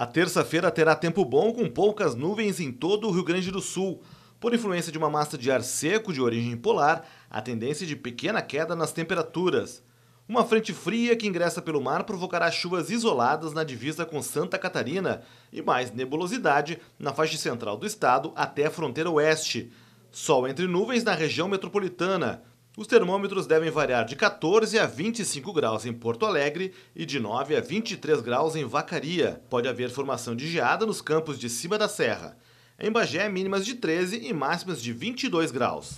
A terça-feira terá tempo bom com poucas nuvens em todo o Rio Grande do Sul. Por influência de uma massa de ar seco de origem polar, a tendência de pequena queda nas temperaturas. Uma frente fria que ingressa pelo mar provocará chuvas isoladas na divisa com Santa Catarina e mais nebulosidade na faixa central do estado até a fronteira oeste. Sol entre nuvens na região metropolitana. Os termômetros devem variar de 14 a 25 graus em Porto Alegre e de 9 a 23 graus em Vacaria. Pode haver formação de geada nos campos de cima da serra. Em Bagé, mínimas de 13 e máximas de 22 graus.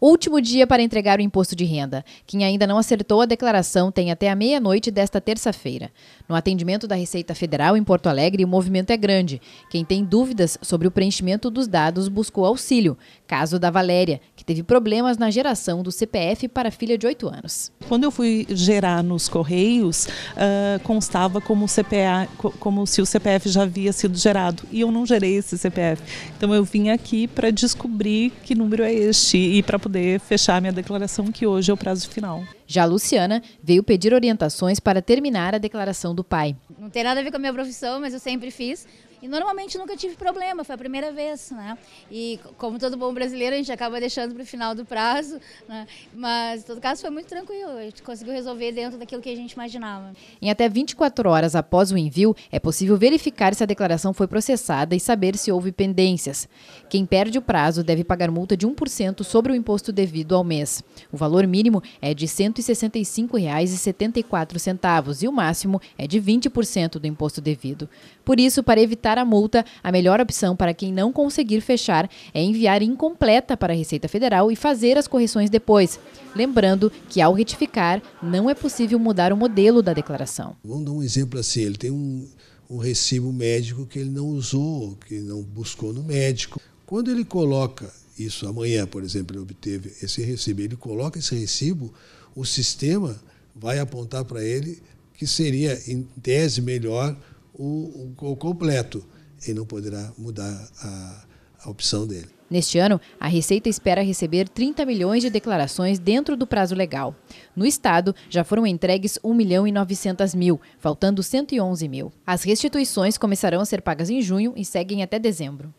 Último dia para entregar o imposto de renda. Quem ainda não acertou a declaração tem até a meia-noite desta terça-feira. No atendimento da Receita Federal em Porto Alegre, o movimento é grande. Quem tem dúvidas sobre o preenchimento dos dados buscou auxílio. Caso da Valéria, que teve problemas na geração do CPF para filha de 8 anos. Quando eu fui gerar nos Correios, uh, constava como, CPA, como se o CPF já havia sido gerado. E eu não gerei esse CPF. Então eu vim aqui para descobrir que número é este e para poder poder fechar minha declaração, que hoje é o prazo final. Já Luciana veio pedir orientações para terminar a declaração do pai. Não tem nada a ver com a minha profissão, mas eu sempre fiz. E normalmente nunca tive problema, foi a primeira vez, né? E como todo bom brasileiro, a gente acaba deixando para o final do prazo, né? Mas, em todo caso, foi muito tranquilo, a gente conseguiu resolver dentro daquilo que a gente imaginava. Em até 24 horas após o envio, é possível verificar se a declaração foi processada e saber se houve pendências. Quem perde o prazo deve pagar multa de 1% sobre o imposto devido ao mês. O valor mínimo é de R$ 165,74 e o máximo é de 20% do imposto devido. Por isso, para evitar pagar a multa, a melhor opção para quem não conseguir fechar é enviar incompleta para a Receita Federal e fazer as correções depois. Lembrando que, ao retificar, não é possível mudar o modelo da declaração. Vamos dar um exemplo assim: ele tem um, um recibo médico que ele não usou, que não buscou no médico. Quando ele coloca isso amanhã, por exemplo, ele obteve esse recibo, ele coloca esse recibo, o sistema vai apontar para ele que seria, em tese, melhor o, o completo. e não poderá mudar a, a opção dele. Neste ano, a Receita espera receber 30 milhões de declarações dentro do prazo legal. No estado, já foram entregues 1 milhão e 900 mil, faltando 111 mil. As restituições começarão a ser pagas em junho e seguem até dezembro.